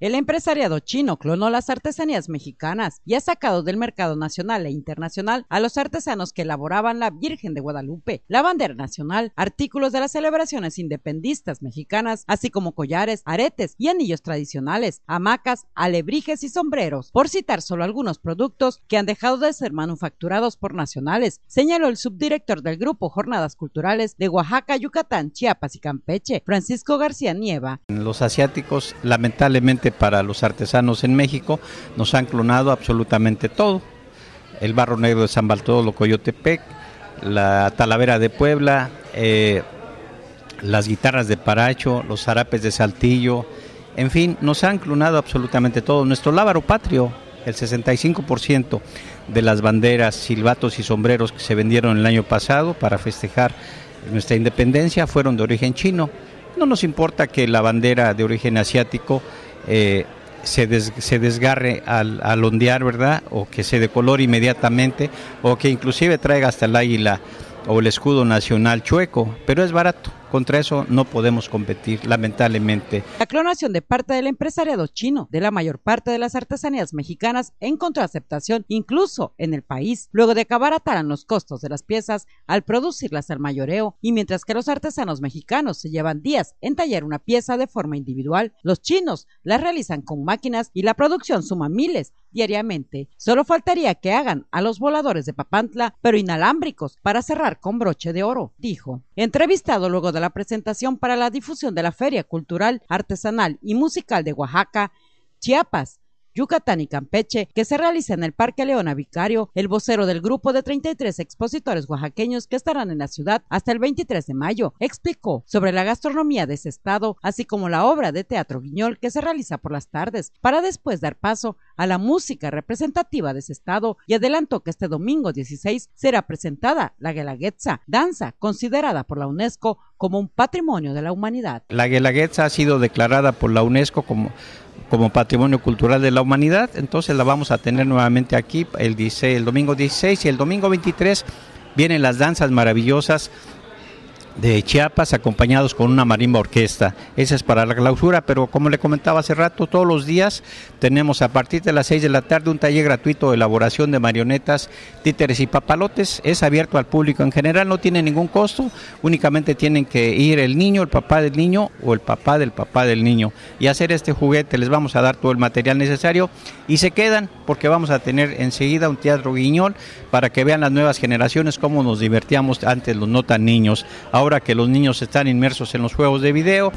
El empresariado chino clonó las artesanías mexicanas y ha sacado del mercado nacional e internacional a los artesanos que elaboraban la Virgen de Guadalupe, la bandera nacional, artículos de las celebraciones independistas mexicanas, así como collares, aretes y anillos tradicionales, hamacas, alebrijes y sombreros, por citar solo algunos productos que han dejado de ser manufacturados por nacionales, señaló el subdirector del grupo Jornadas Culturales de Oaxaca, Yucatán, Chiapas y Campeche, Francisco García Nieva. Los asiáticos lamentablemente para los artesanos en México, nos han clonado absolutamente todo. El barro negro de San lo Coyotepec, la talavera de Puebla, eh, las guitarras de Paracho, los zarapes de Saltillo, en fin, nos han clonado absolutamente todo. Nuestro lábaro patrio, el 65% de las banderas, silbatos y sombreros que se vendieron el año pasado para festejar nuestra independencia fueron de origen chino. No nos importa que la bandera de origen asiático eh, se, se, desgarre al, al, ondear, ¿verdad? O que se decolore inmediatamente, o que inclusive traiga hasta el águila o el escudo nacional chueco, pero es barato. Contra eso no podemos competir, lamentablemente. La clonación de parte del empresariado chino de la mayor parte de las artesanías mexicanas en aceptación incluso en el país, luego de acabar atarán los costos de las piezas al producirlas al mayoreo, y mientras que los artesanos mexicanos se llevan días en tallar una pieza de forma individual, los chinos la realizan con máquinas y la producción suma miles diariamente. Solo faltaría que hagan a los voladores de Papantla, pero inalámbricos, para cerrar con broche de oro, dijo. Entrevistado luego de la presentación para la difusión de la Feria Cultural, Artesanal y Musical de Oaxaca, Chiapas, Yucatán y Campeche, que se realiza en el Parque Leona Vicario, el vocero del grupo de 33 expositores oaxaqueños que estarán en la ciudad hasta el 23 de mayo, explicó sobre la gastronomía de ese estado, así como la obra de teatro guiñol que se realiza por las tardes, para después dar paso a la música representativa de ese estado y adelantó que este domingo 16 será presentada la Guelaguetza, danza considerada por la UNESCO como un patrimonio de la humanidad. La Guelaguetza ha sido declarada por la UNESCO como como patrimonio cultural de la humanidad. Entonces la vamos a tener nuevamente aquí el, el domingo 16 y el domingo 23 vienen las danzas maravillosas de Chiapas acompañados con una marimba orquesta. Esa es para la clausura, pero como le comentaba hace rato, todos los días tenemos a partir de las 6 de la tarde un taller gratuito de elaboración de marionetas, títeres y papalotes. Es abierto al público en general, no tiene ningún costo, únicamente tienen que ir el niño, el papá del niño o el papá del papá del niño y hacer este juguete. Les vamos a dar todo el material necesario y se quedan porque vamos a tener enseguida un teatro guiñol para que vean las nuevas generaciones cómo nos divertíamos antes los no tan niños. Ahora que los niños están inmersos en los juegos de video.